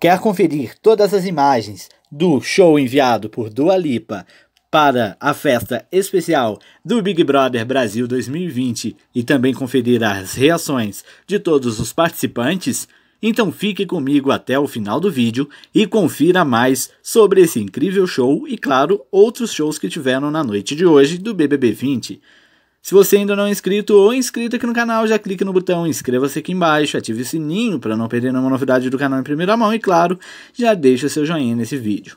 Quer conferir todas as imagens do show enviado por Dua Lipa para a festa especial do Big Brother Brasil 2020 e também conferir as reações de todos os participantes? Então fique comigo até o final do vídeo e confira mais sobre esse incrível show e, claro, outros shows que tiveram na noite de hoje do BBB 20. Se você ainda não é inscrito ou inscrito aqui no canal, já clique no botão inscreva-se aqui embaixo, ative o sininho para não perder nenhuma novidade do canal em primeira mão e, claro, já deixa o seu joinha nesse vídeo.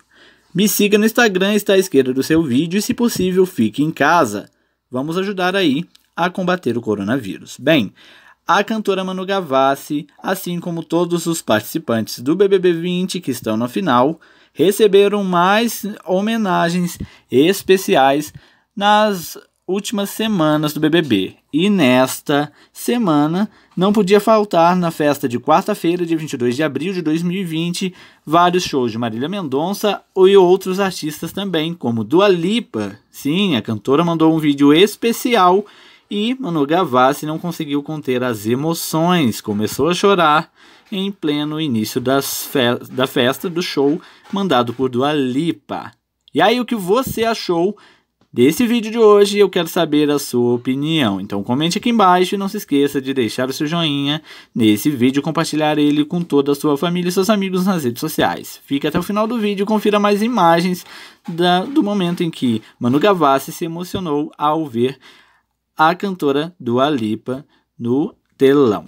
Me siga no Instagram, está à esquerda do seu vídeo e, se possível, fique em casa. Vamos ajudar aí a combater o coronavírus. Bem, a cantora Manu Gavassi, assim como todos os participantes do BBB 20 que estão na final, receberam mais homenagens especiais nas últimas semanas do BBB. E nesta semana não podia faltar na festa de quarta-feira, dia 22 de abril de 2020, vários shows de Marília Mendonça e outros artistas também, como Dua Lipa. Sim, a cantora mandou um vídeo especial e Manu Gavassi não conseguiu conter as emoções, começou a chorar em pleno início fe da festa do show mandado por Dua Lipa. E aí, o que você achou desse vídeo de hoje. Eu quero saber a sua opinião. Então comente aqui embaixo e não se esqueça de deixar o seu joinha nesse vídeo e compartilhar ele com toda a sua família e seus amigos nas redes sociais. Fique até o final do vídeo e confira mais imagens da, do momento em que Manu Gavassi se emocionou ao ver a cantora do Alipa no telão.